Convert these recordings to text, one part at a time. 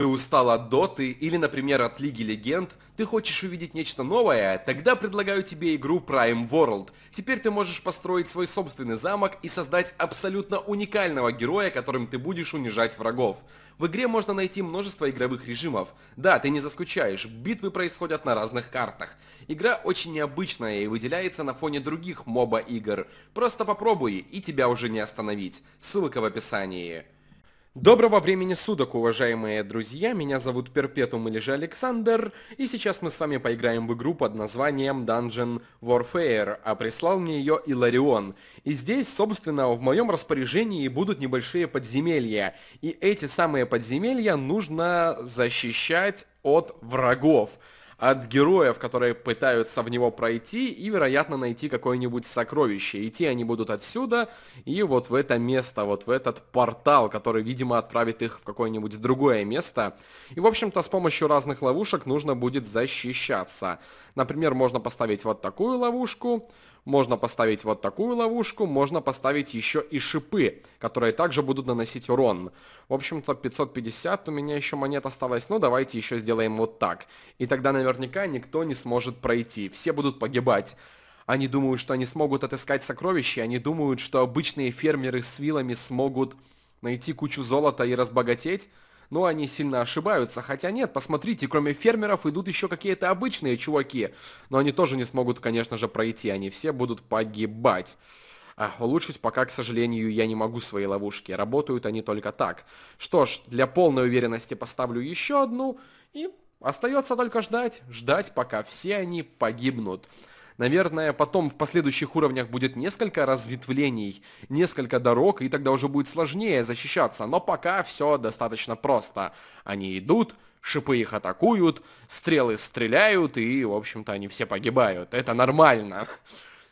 Ты устал от Доты или, например, от Лиги Легенд? Ты хочешь увидеть нечто новое? Тогда предлагаю тебе игру Prime World. Теперь ты можешь построить свой собственный замок и создать абсолютно уникального героя, которым ты будешь унижать врагов. В игре можно найти множество игровых режимов. Да, ты не заскучаешь, битвы происходят на разных картах. Игра очень необычная и выделяется на фоне других моба игр. Просто попробуй, и тебя уже не остановить. Ссылка в описании. Доброго времени суток, уважаемые друзья, меня зовут Перпетум или же Александр, и сейчас мы с вами поиграем в игру под названием Dungeon Warfare, а прислал мне ее Иларион. И здесь, собственно, в моем распоряжении будут небольшие подземелья, и эти самые подземелья нужно защищать от врагов от героев, которые пытаются в него пройти и, вероятно, найти какое-нибудь сокровище. Идти они будут отсюда и вот в это место, вот в этот портал, который, видимо, отправит их в какое-нибудь другое место. И, в общем-то, с помощью разных ловушек нужно будет защищаться. Например, можно поставить вот такую ловушку, можно поставить вот такую ловушку, можно поставить еще и шипы, которые также будут наносить урон. В общем-то, 550 у меня еще монет осталось, но давайте еще сделаем вот так. И тогда наверняка никто не сможет пройти, все будут погибать. Они думают, что они смогут отыскать сокровища, они думают, что обычные фермеры с вилами смогут найти кучу золота и разбогатеть, но они сильно ошибаются. Хотя нет, посмотрите, кроме фермеров идут еще какие-то обычные чуваки. Но они тоже не смогут, конечно же, пройти, они все будут погибать. А, улучшить пока, к сожалению, я не могу свои ловушки. Работают они только так. Что ж, для полной уверенности поставлю еще одну. И остается только ждать. Ждать, пока все они погибнут. Наверное, потом в последующих уровнях будет несколько разветвлений, несколько дорог, и тогда уже будет сложнее защищаться, но пока все достаточно просто. Они идут, шипы их атакуют, стрелы стреляют, и, в общем-то, они все погибают. Это нормально.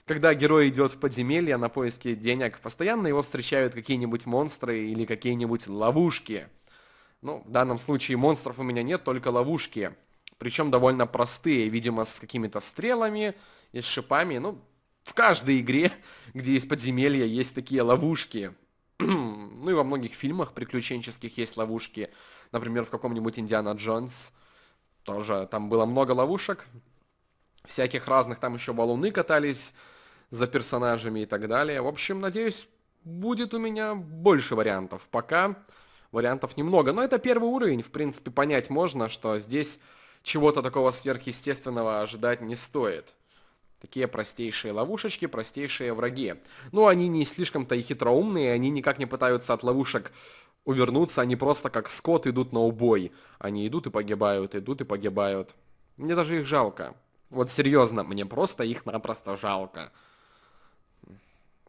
Когда герой идет в подземелье на поиски денег, постоянно его встречают какие-нибудь монстры или какие-нибудь ловушки. Ну, в данном случае монстров у меня нет, только ловушки. Причем довольно простые, видимо, с какими-то стрелами, и с шипами. Ну, в каждой игре, где есть подземелья, есть такие ловушки. ну и во многих фильмах приключенческих есть ловушки. Например, в каком-нибудь Индиана Джонс тоже там было много ловушек. Всяких разных, там еще валуны катались за персонажами и так далее. В общем, надеюсь, будет у меня больше вариантов. Пока вариантов немного. Но это первый уровень, в принципе, понять можно, что здесь чего-то такого сверхъестественного ожидать не стоит. Такие простейшие ловушечки, простейшие враги. Но ну, они не слишком-то и хитроумные, они никак не пытаются от ловушек увернуться, они просто как скот идут на убой. Они идут и погибают, идут и погибают. Мне даже их жалко. Вот серьезно, мне просто их напросто жалко.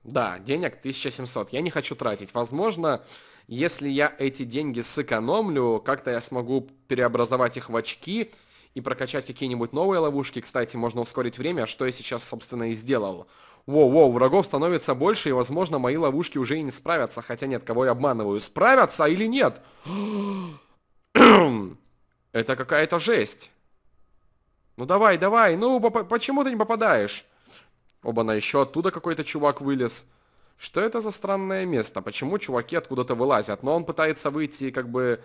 Да, денег 1700. Я не хочу тратить. Возможно, если я эти деньги сэкономлю, как-то я смогу переобразовать их в очки и прокачать какие-нибудь новые ловушки. Кстати, можно ускорить время, что я сейчас, собственно, и сделал. Воу-воу, врагов становится больше, и, возможно, мои ловушки уже и не справятся. Хотя нет, кого я обманываю. Справятся или нет? Это какая-то жесть. Ну давай, давай, ну почему ты не попадаешь? Оба-на, еще оттуда какой-то чувак вылез. Что это за странное место? Почему чуваки откуда-то вылазят? Но он пытается выйти как бы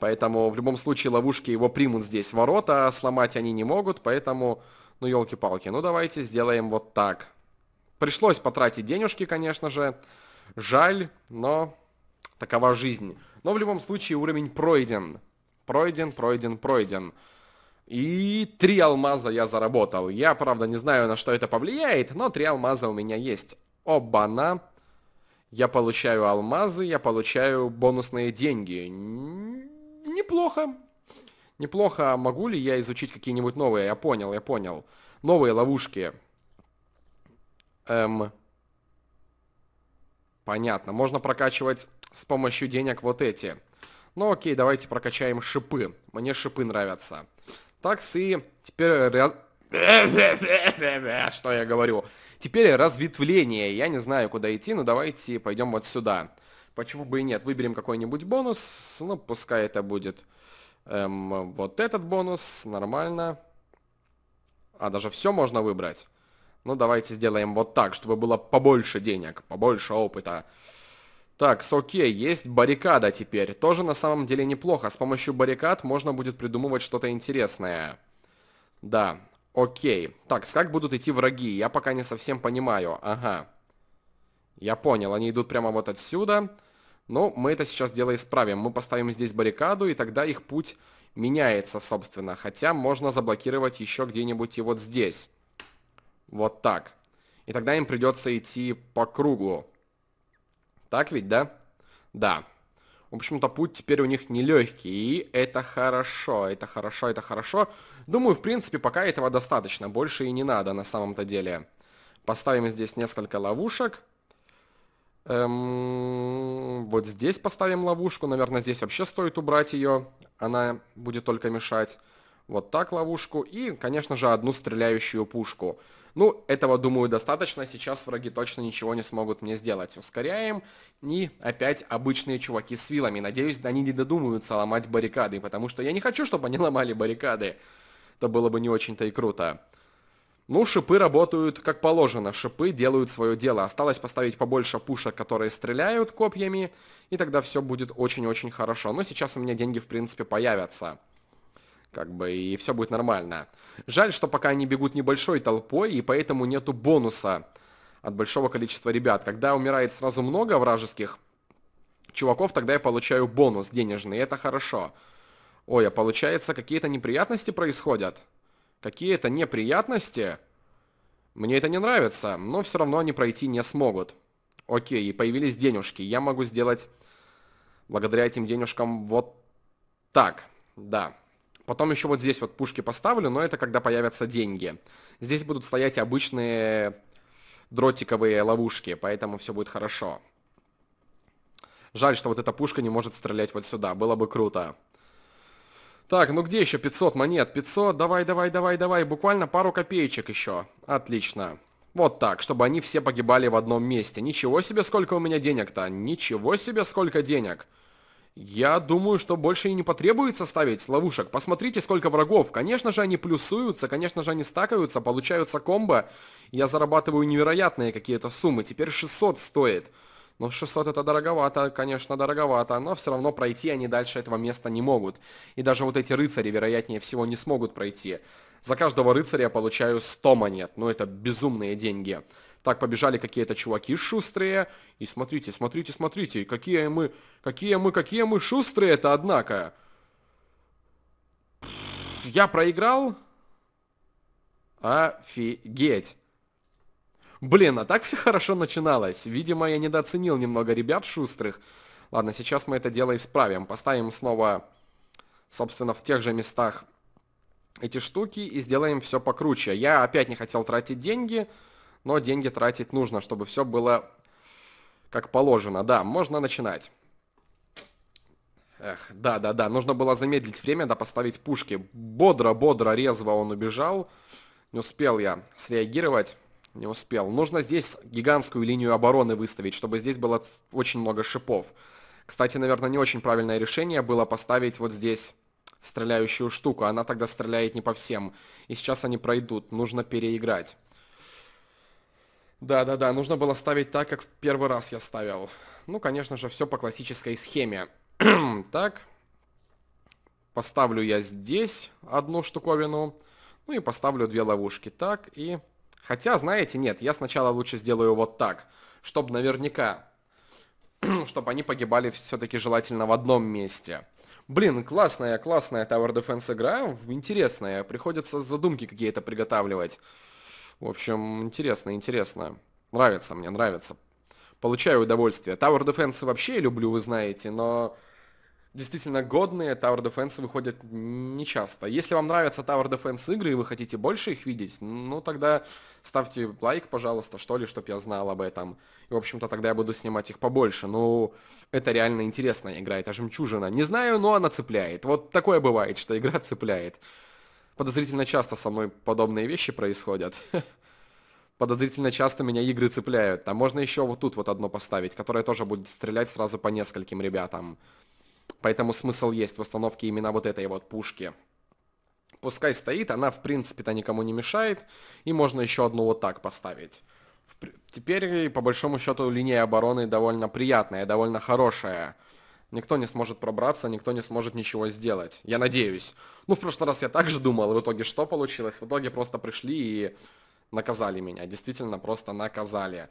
Поэтому в любом случае ловушки его примут здесь. Ворота а сломать они не могут, поэтому, ну елки-палки, ну давайте сделаем вот так. Пришлось потратить денежки, конечно же. Жаль, но такова жизнь. Но в любом случае уровень пройден. Пройден, пройден, пройден. И три алмаза я заработал. Я, правда, не знаю, на что это повлияет, но три алмаза у меня есть. Оба-на. Я получаю алмазы, я получаю бонусные деньги неплохо. Неплохо, а могу ли я изучить какие-нибудь новые? Я понял, я понял. Новые ловушки. Эм. Понятно. Можно прокачивать с помощью денег вот эти. Ну окей, давайте прокачаем шипы. Мне шипы нравятся. Такс и теперь... Что я говорю? Теперь разветвление. Я не знаю, куда идти, но давайте пойдем вот сюда. Почему бы и нет? Выберем какой-нибудь бонус. Ну, пускай это будет эм, вот этот бонус. Нормально. А, даже все можно выбрать. Ну, давайте сделаем вот так, чтобы было побольше денег, побольше опыта. Так, с окей, есть баррикада теперь. Тоже на самом деле неплохо. С помощью баррикад можно будет придумывать что-то интересное. Да, окей. Так, как будут идти враги? Я пока не совсем понимаю. Ага. Я понял, они идут прямо вот отсюда. Но ну, мы это сейчас дело исправим. Мы поставим здесь баррикаду, и тогда их путь меняется, собственно. Хотя можно заблокировать еще где-нибудь и вот здесь. Вот так. И тогда им придется идти по кругу. Так ведь, да? Да. В общем-то, путь теперь у них нелегкий, и это хорошо, это хорошо, это хорошо. Думаю, в принципе, пока этого достаточно, больше и не надо на самом-то деле. Поставим здесь несколько ловушек. Эм, вот здесь поставим ловушку. Наверное, здесь вообще стоит убрать ее. Она будет только мешать. Вот так ловушку. И, конечно же, одну стреляющую пушку. Ну, этого, думаю, достаточно. Сейчас враги точно ничего не смогут мне сделать. Ускоряем. И опять обычные чуваки с вилами. Надеюсь, они не додумаются ломать баррикады. Потому что я не хочу, чтобы они ломали баррикады. Это было бы не очень-то и круто. Ну, шипы работают как положено, шипы делают свое дело. Осталось поставить побольше пушек, которые стреляют копьями, и тогда все будет очень-очень хорошо. Но сейчас у меня деньги, в принципе, появятся. Как бы, и все будет нормально. Жаль, что пока они бегут небольшой толпой, и поэтому нету бонуса от большого количества ребят. Когда умирает сразу много вражеских чуваков, тогда я получаю бонус денежный, и это хорошо. Ой, а получается, какие-то неприятности происходят? какие-то неприятности. Мне это не нравится, но все равно они пройти не смогут. Окей, и появились денежки. Я могу сделать благодаря этим денежкам вот так. Да. Потом еще вот здесь вот пушки поставлю, но это когда появятся деньги. Здесь будут стоять обычные дротиковые ловушки, поэтому все будет хорошо. Жаль, что вот эта пушка не может стрелять вот сюда. Было бы круто. Так, ну где еще 500 монет? 500, давай, давай, давай, давай, буквально пару копеечек еще. Отлично. Вот так, чтобы они все погибали в одном месте. Ничего себе, сколько у меня денег-то. Ничего себе, сколько денег. Я думаю, что больше и не потребуется ставить ловушек. Посмотрите, сколько врагов. Конечно же, они плюсуются, конечно же, они стакаются, получаются комбо. Я зарабатываю невероятные какие-то суммы. Теперь 600 стоит. Но 600 это дороговато, конечно, дороговато, но все равно пройти они дальше этого места не могут. И даже вот эти рыцари, вероятнее всего, не смогут пройти. За каждого рыцаря я получаю 100 монет, но ну, это безумные деньги. Так побежали какие-то чуваки шустрые. И смотрите, смотрите, смотрите, какие мы, какие мы, какие мы шустрые это, однако. Я проиграл? Офигеть. Блин, а так все хорошо начиналось. Видимо, я недооценил немного ребят шустрых. Ладно, сейчас мы это дело исправим. Поставим снова, собственно, в тех же местах эти штуки и сделаем все покруче. Я опять не хотел тратить деньги, но деньги тратить нужно, чтобы все было как положено. Да, можно начинать. Эх, да-да-да, нужно было замедлить время, да поставить пушки. Бодро-бодро, резво он убежал. Не успел я среагировать. Не успел. Нужно здесь гигантскую линию обороны выставить, чтобы здесь было очень много шипов. Кстати, наверное, не очень правильное решение было поставить вот здесь стреляющую штуку. Она тогда стреляет не по всем. И сейчас они пройдут. Нужно переиграть. Да-да-да, нужно было ставить так, как в первый раз я ставил. Ну, конечно же, все по классической схеме. так. Поставлю я здесь одну штуковину. Ну и поставлю две ловушки. Так, и Хотя, знаете, нет, я сначала лучше сделаю вот так, чтобы наверняка, чтобы они погибали все-таки желательно в одном месте. Блин, классная, классная Tower Defense игра, интересная, приходится задумки какие-то приготавливать. В общем, интересно, интересно. Нравится мне, нравится. Получаю удовольствие. Tower Defense вообще люблю, вы знаете, но действительно годные Tower Defense выходят нечасто. Если вам нравятся Tower Defense игры и вы хотите больше их видеть, ну тогда ставьте лайк, пожалуйста, что ли, чтобы я знал об этом. И, в общем-то, тогда я буду снимать их побольше. Ну, это реально интересная игра, это жемчужина. Не знаю, но она цепляет. Вот такое бывает, что игра цепляет. Подозрительно часто со мной подобные вещи происходят. Подозрительно часто меня игры цепляют. А можно еще вот тут вот одно поставить, которое тоже будет стрелять сразу по нескольким ребятам. Поэтому смысл есть в установке именно вот этой вот пушки. Пускай стоит, она в принципе-то никому не мешает. И можно еще одну вот так поставить. Теперь, по большому счету, линия обороны довольно приятная, довольно хорошая. Никто не сможет пробраться, никто не сможет ничего сделать. Я надеюсь. Ну, в прошлый раз я также думал, в итоге что получилось? В итоге просто пришли и наказали меня. Действительно, просто наказали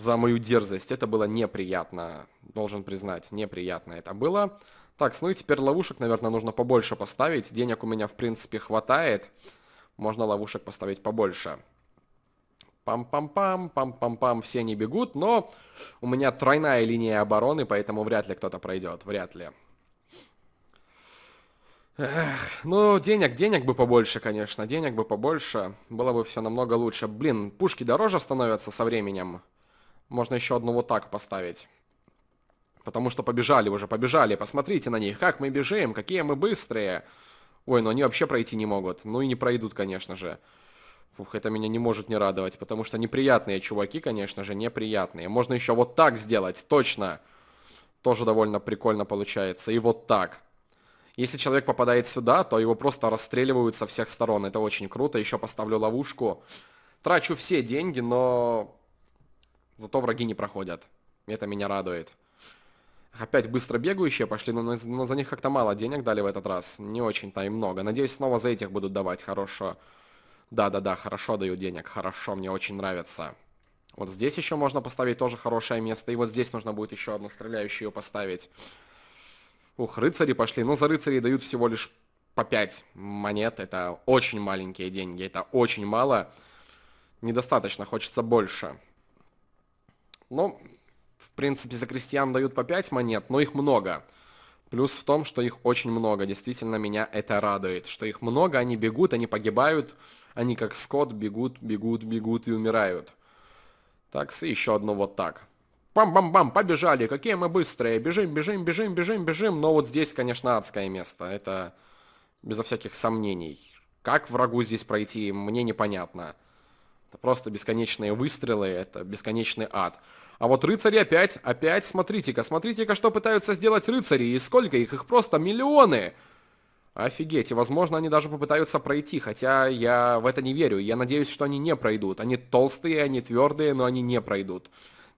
за мою дерзость. Это было неприятно, должен признать, неприятно это было. Так, ну и теперь ловушек, наверное, нужно побольше поставить. Денег у меня, в принципе, хватает. Можно ловушек поставить побольше. Пам-пам-пам, пам-пам-пам, все не бегут, но у меня тройная линия обороны, поэтому вряд ли кто-то пройдет, вряд ли. Эх, ну, денег, денег бы побольше, конечно, денег бы побольше. Было бы все намного лучше. Блин, пушки дороже становятся со временем. Можно еще одну вот так поставить. Потому что побежали уже, побежали. Посмотрите на них, как мы бежим, какие мы быстрые. Ой, ну они вообще пройти не могут. Ну и не пройдут, конечно же. Фух, это меня не может не радовать, потому что неприятные чуваки, конечно же, неприятные. Можно еще вот так сделать, точно. Тоже довольно прикольно получается. И вот так. Если человек попадает сюда, то его просто расстреливают со всех сторон. Это очень круто. Еще поставлю ловушку. Трачу все деньги, но Зато враги не проходят. Это меня радует. Опять быстро бегающие пошли, но, но за них как-то мало денег дали в этот раз. Не очень-то и много. Надеюсь, снова за этих будут давать. Хорошо. Да-да-да, хорошо даю денег. Хорошо, мне очень нравится. Вот здесь еще можно поставить тоже хорошее место. И вот здесь нужно будет еще одну стреляющую поставить. Ух, рыцари пошли. но ну, за рыцарей дают всего лишь по 5 монет. Это очень маленькие деньги. Это очень мало. Недостаточно, хочется больше. Ну, в принципе, за крестьян дают по 5 монет, но их много. Плюс в том, что их очень много. Действительно, меня это радует. Что их много, они бегут, они погибают. Они как скот бегут, бегут, бегут и умирают. Такс и еще одно вот так. Бам-бам-бам, побежали, какие мы быстрые. Бежим, бежим, бежим, бежим, бежим. Но вот здесь, конечно, адское место. Это безо всяких сомнений. Как врагу здесь пройти, мне непонятно. Это просто бесконечные выстрелы, это бесконечный ад. А вот рыцари опять, опять, смотрите-ка, смотрите-ка, что пытаются сделать рыцари, и сколько их, их просто миллионы! Офигеть, и возможно они даже попытаются пройти, хотя я в это не верю, я надеюсь, что они не пройдут. Они толстые, они твердые, но они не пройдут.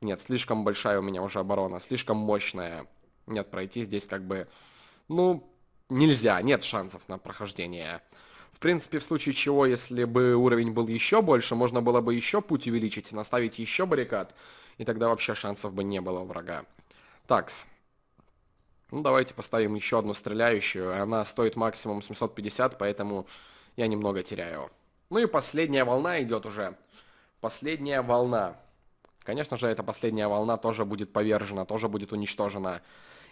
Нет, слишком большая у меня уже оборона, слишком мощная. Нет, пройти здесь как бы, ну, нельзя, нет шансов на прохождение. В принципе, в случае чего, если бы уровень был еще больше, можно было бы еще путь увеличить, наставить еще баррикад, и тогда вообще шансов бы не было у врага. Такс. Ну, давайте поставим еще одну стреляющую. Она стоит максимум 750, поэтому я немного теряю. Ну и последняя волна идет уже. Последняя волна. Конечно же, эта последняя волна тоже будет повержена, тоже будет уничтожена.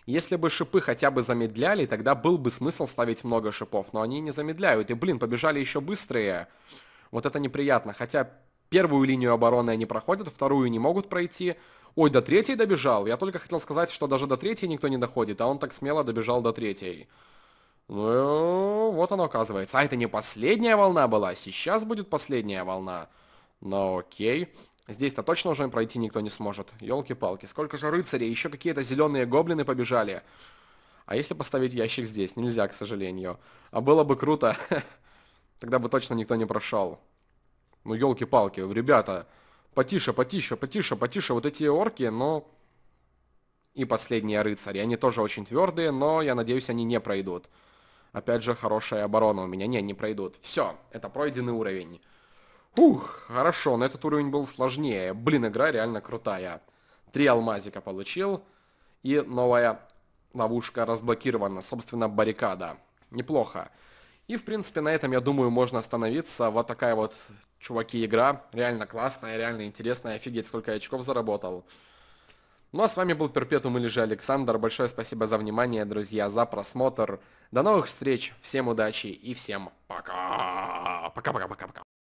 Если бы шипы хотя бы замедляли, тогда был бы смысл ставить много шипов, но они не замедляют. И, блин, побежали еще быстрее. Вот это неприятно. Хотя первую линию обороны они проходят, вторую не могут пройти. Ой, до третьей добежал. Я только хотел сказать, что даже до третьей никто не доходит, а он так смело добежал до третьей. Ну, вот оно оказывается. А это не последняя волна была, сейчас будет последняя волна. Ну окей. Здесь-то точно уже пройти никто не сможет. Елки-палки, сколько же рыцарей, еще какие-то зеленые гоблины побежали. А если поставить ящик здесь? Нельзя, к сожалению. А было бы круто. Тогда бы точно никто не прошел. Ну, елки-палки, ребята, потише, потише, потише, потише. Вот эти орки, но... И последние рыцари. Они тоже очень твердые, но я надеюсь, они не пройдут. Опять же, хорошая оборона у меня. Не, не пройдут. Все, это пройденный уровень. Фух, хорошо, но этот уровень был сложнее. Блин, игра реально крутая. Три алмазика получил. И новая ловушка разблокирована, собственно, баррикада. Неплохо. И, в принципе, на этом, я думаю, можно остановиться. Вот такая вот, чуваки, игра. Реально классная, реально интересная. Офигеть, сколько я очков заработал. Ну а с вами был Перпетум или же Александр. Большое спасибо за внимание, друзья, за просмотр. До новых встреч, всем удачи и всем пока. Пока-пока-пока-пока.